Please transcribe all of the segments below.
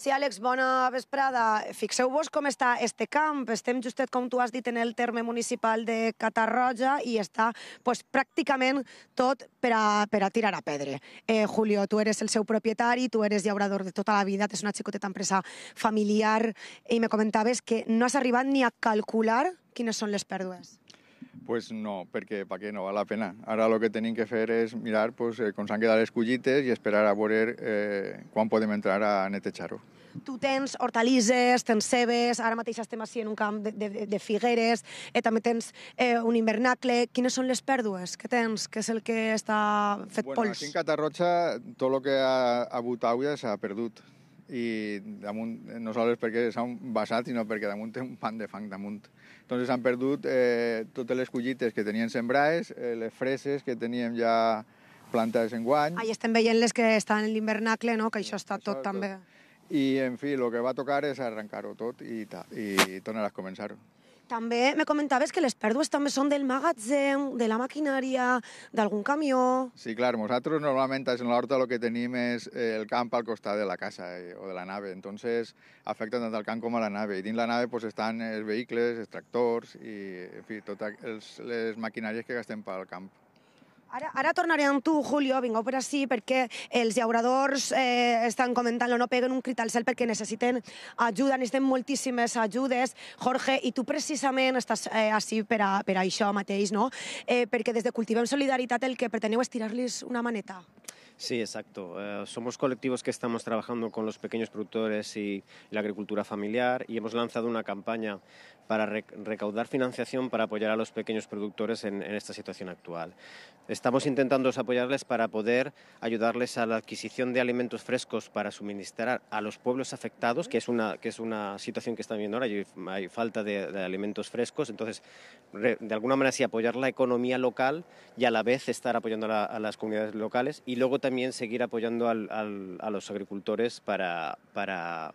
Sí, Àlex, bona vesprada. Fixeu-vos com està este camp. Estem justet, com tu has dit, en el terme municipal de Catarroja i està pues, pràcticament tot per a, per a tirar a pedra. Eh, Julio, tu eres el seu propietari, tu eres llaurador de tota la vida, tens una xicoteta empresa familiar i me comentaves que no has arribat ni a calcular quines són les pèrdues pues no, perquè per què no val la pena. Ara el que tenim que fer és mirar pues, eh, com s'han quedat les collites i esperar a veure eh, quan podem entrar a netejar-ho. Tu tens hortalisses, tens cebes, ara mateix estem així en un camp de, de, de figueres, eh, també tens eh, un invernacle. Quines són les pèrdues que tens? que és el que està fet bueno, pols? Bueno, aquí en Catarroja tot el que ha, ha hagut aigua s'ha perdut i damunt, eh, no sols perquè s'han basat, sinó perquè damunt té un pan de fang damunt. Entonces s'han perdut eh, totes les collites que tenien sembrades, eh, les freses que teníem ja plantades en guany. Ah, estem veient les que estan en l'invernacle, no? que això està això, tot, tot també. I, en fi, el que va tocar és arrencar-ho tot i, ta, i tornar a començar-ho. També me comentaves que les pèrdues també són del magatzem, de la maquinària, d'algun camió... Sí, clar, nosaltres normalment en l'horta el que tenim és eh, el camp al costat de la casa eh, o de la nave, entonces afecten tant el camp com a la nave, i dins la nave pues, estan els vehicles, els tractors i en fi, totes les maquinàries que gastem pel camp. Ara, ara tornaré amb tu, Julio, vingueu per ací, perquè els llauradors eh, estan comentant-lo, no peguen un crit al cel perquè necessiten ajuda, necessiten moltíssimes ajudes. Jorge, i tu precisament estàs eh, ací per, a, per a això mateix, no? Eh, perquè des de Cultivem Solidaritat el que preteneu és tirar-los una maneta. Sí, exacto. Eh, somos colectivos que estamos trabajando con los pequeños productores y la agricultura familiar y hemos lanzado una campaña para recaudar financiación para apoyar a los pequeños productores en, esta situación actual. Estamos intentando apoyarles para poder ayudarles a la adquisición de alimentos frescos para suministrar a los pueblos afectados, que es una, que es una situación que están viendo ahora, hay, falta de, de alimentos frescos, entonces de alguna manera sí apoyar la economía local y a la vez estar apoyando a, las comunidades locales y luego también seguir apoyando a los agricultores para, para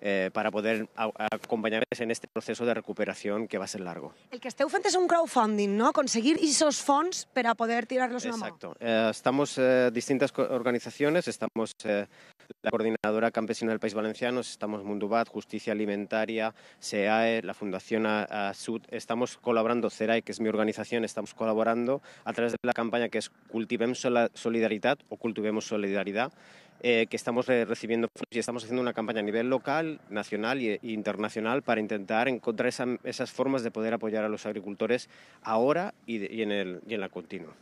eh, para poder acompañarles en este proceso de recuperación que va a ser largo. El que esteu es un crowdfunding, no? Conseguir esos fondos para poder tirarlos la mano. Exacto. Eh, estamos eh, distintas organizaciones, estamos la Coordinadora Campesina del País Valenciano, estamos Mundubat, Justicia Alimentaria, SEAE, la Fundación Sud. estamos colaborando, CERAI, que es mi organización, estamos colaborando a través de la campaña que es Cultivemos Solidaridad o Cultivemos Solidaridad, eh, que estamos eh, recibiendo y estamos haciendo una campaña a nivel local, nacional e internacional para intentar encontrar esa, esas formas de poder apoyar a los agricultores ahora y, de, y, en, el, y en la continua.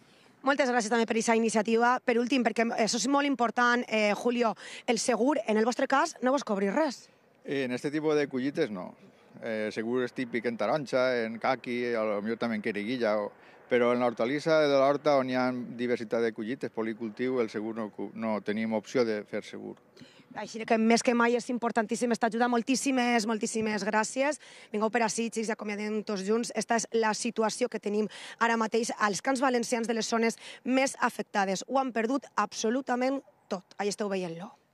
Moltes gràcies també per aquesta iniciativa. Per últim, perquè això és molt important, eh, Julio, el segur, en el vostre cas, no vos cobrir res. Eh, en este tipo de collites no. Eh, segur és típic en taronja, en caqui, a lo també en queriguilla, o però en l'hortalissa de l'horta on hi ha diversitat de collites, policultiu, el segur no, no tenim opció de fer segur. Així que més que mai és importantíssim està ajudant Moltíssimes, moltíssimes gràcies. Vingueu per ací, xics, i acomiadem tots junts. Esta és la situació que tenim ara mateix als camps valencians de les zones més afectades. Ho han perdut absolutament tot. Ahí esteu veient-lo.